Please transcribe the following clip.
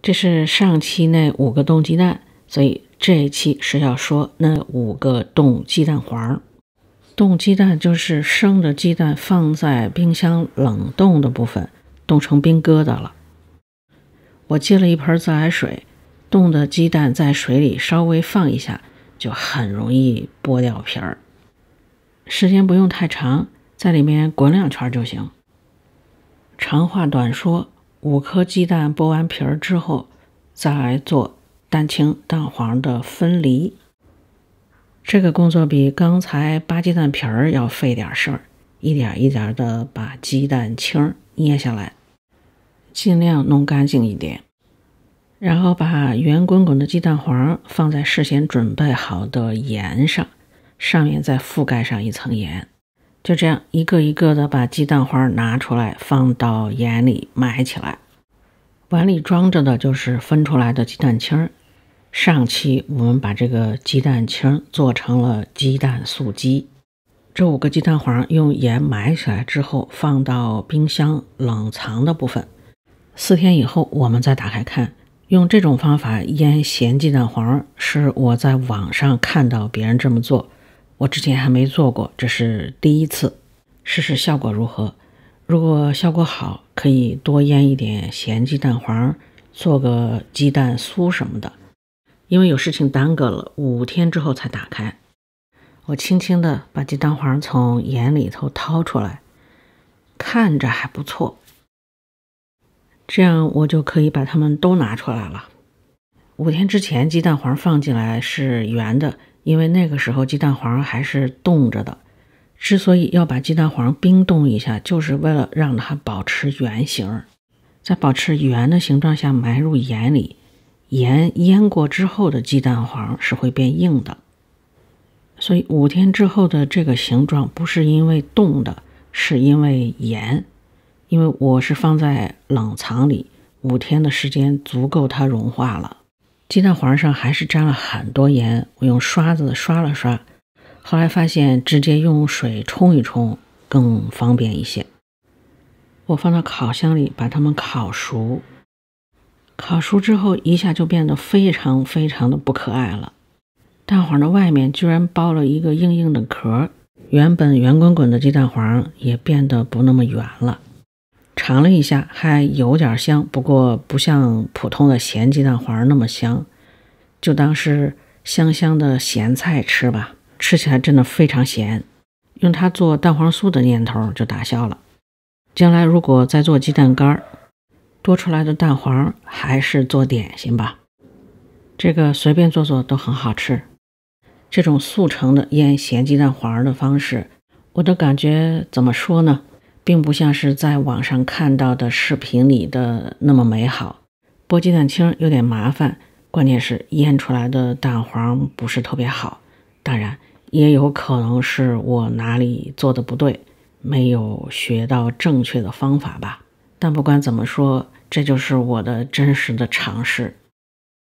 这是上期那五个冻鸡蛋，所以这一期是要说那五个冻鸡蛋黄。冻鸡蛋就是生的鸡蛋放在冰箱冷冻的部分，冻成冰疙瘩了。我接了一盆自来水，冻的鸡蛋在水里稍微放一下，就很容易剥掉皮儿。时间不用太长，在里面滚两圈就行。长话短说。五颗鸡蛋剥完皮儿之后，再做蛋清、蛋黄的分离。这个工作比刚才扒鸡蛋皮儿要费点事儿，一点一点的把鸡蛋清捏下来，尽量弄干净一点。然后把圆滚滚的鸡蛋黄放在事先准备好的盐上，上面再覆盖上一层盐。就这样一个一个的把鸡蛋黄拿出来，放到盐里埋起来。碗里装着的就是分出来的鸡蛋清。上期我们把这个鸡蛋清做成了鸡蛋素鸡。这五个鸡蛋黄用盐埋起来之后，放到冰箱冷藏的部分。四天以后我们再打开看。用这种方法腌咸鸡蛋黄，是我在网上看到别人这么做。我之前还没做过，这是第一次，试试效果如何？如果效果好，可以多腌一点咸鸡蛋黄，做个鸡蛋酥什么的。因为有事情耽搁了，五天之后才打开。我轻轻地把鸡蛋黄从眼里头掏出来，看着还不错。这样我就可以把它们都拿出来了。五天之前鸡蛋黄放进来是圆的。因为那个时候鸡蛋黄还是冻着的，之所以要把鸡蛋黄冰冻一下，就是为了让它保持圆形，在保持圆的形状下埋入盐里，盐腌过之后的鸡蛋黄是会变硬的，所以五天之后的这个形状不是因为冻的，是因为盐，因为我是放在冷藏里，五天的时间足够它融化了。鸡蛋黄上还是沾了很多盐，我用刷子刷了刷，后来发现直接用水冲一冲更方便一些。我放到烤箱里把它们烤熟，烤熟之后一下就变得非常非常的不可爱了。蛋黄的外面居然包了一个硬硬的壳，原本圆滚滚的鸡蛋黄也变得不那么圆了。尝了一下，还有点香，不过不像普通的咸鸡蛋黄那么香，就当是香香的咸菜吃吧。吃起来真的非常咸，用它做蛋黄酥的念头就打消了。将来如果再做鸡蛋干，多出来的蛋黄还是做点心吧。这个随便做做都很好吃。这种速成的腌咸鸡蛋黄的方式，我的感觉怎么说呢？并不像是在网上看到的视频里的那么美好，剥鸡蛋清有点麻烦，关键是腌出来的蛋黄不是特别好。当然，也有可能是我哪里做的不对，没有学到正确的方法吧。但不管怎么说，这就是我的真实的尝试。